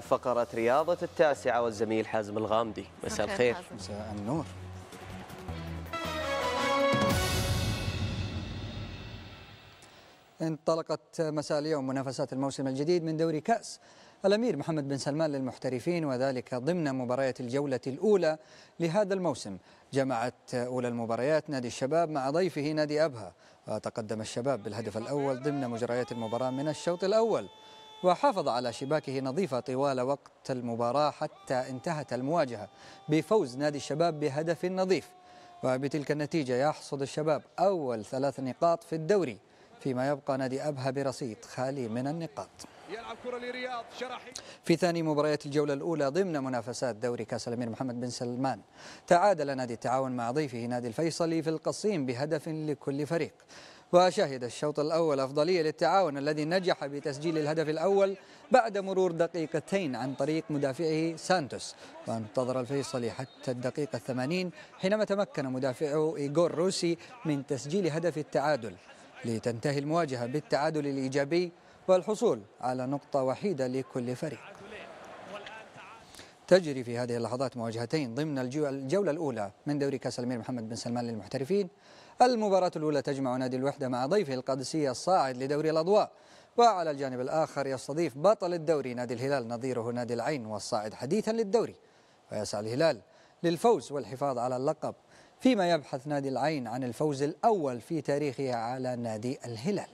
فقرة رياضة التاسعة والزميل حازم الغامدي مساء الخير مساء النور انطلقت مساء اليوم منافسات الموسم الجديد من دوري كأس الأمير محمد بن سلمان للمحترفين وذلك ضمن مباريات الجولة الأولى لهذا الموسم جمعت أولى المباريات نادي الشباب مع ضيفه نادي أبها وتقدم الشباب بالهدف الأول ضمن مجريات المباراة من الشوط الأول وحافظ على شباكه نظيفة طوال وقت المباراة حتى انتهت المواجهة بفوز نادي الشباب بهدف نظيف وبتلك النتيجة يحصد الشباب أول ثلاث نقاط في الدوري فيما يبقى نادي أبها برصيد خالي من النقاط يلعب كرة لرياض شرحي في ثاني مباريات الجولة الأولى ضمن منافسات دوري كأس الأمير محمد بن سلمان تعادل نادي التعاون مع ضيفه نادي الفيصلي في القصيم بهدف لكل فريق وشهد الشوط الأول أفضلية للتعاون الذي نجح بتسجيل الهدف الأول بعد مرور دقيقتين عن طريق مدافعه سانتوس وانتظر الفيصلي حتى الدقيقة الثمانين حينما تمكن مدافعه إيغور روسي من تسجيل هدف التعادل لتنتهي المواجهة بالتعادل الإيجابي والحصول على نقطة وحيدة لكل فريق تجري في هذه اللحظات مواجهتين ضمن الجولة الأولى من دوري كأس الأمير محمد بن سلمان للمحترفين المباراة الأولى تجمع نادي الوحدة مع ضيفه القادسية الصاعد لدوري الأضواء وعلى الجانب الآخر يستضيف بطل الدوري نادي الهلال نظيره نادي العين والصاعد حديثا للدوري ويسعى الهلال للفوز والحفاظ على اللقب فيما يبحث نادي العين عن الفوز الأول في تاريخه على نادي الهلال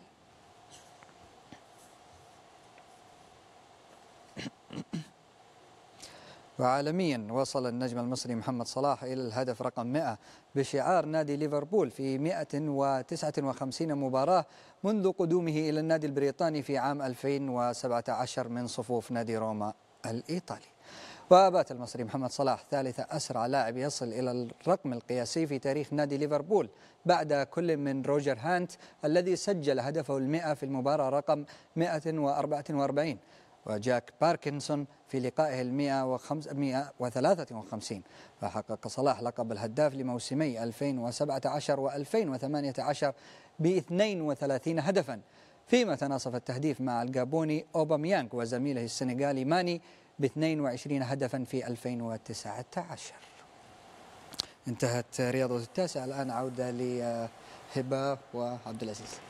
وعالميا وصل النجم المصري محمد صلاح إلى الهدف رقم 100 بشعار نادي ليفربول في 159 مباراة منذ قدومه إلى النادي البريطاني في عام 2017 من صفوف نادي روما الإيطالي وبات المصري محمد صلاح ثالث أسرع لاعب يصل إلى الرقم القياسي في تاريخ نادي ليفربول بعد كل من روجر هانت الذي سجل هدفه المئة في المباراة رقم 144 وجاك باركنسون في لقائه ال 153 فحقق صلاح لقب الهداف لموسمي 2017 و 2018 ب 32 هدفا فيما تناصف التهديف مع الجابوني أوباميانغ وزميله السنغالي ماني ب 22 هدفا في 2019 انتهت رياضة التاسع الآن عودة لهبة وعبد العزيز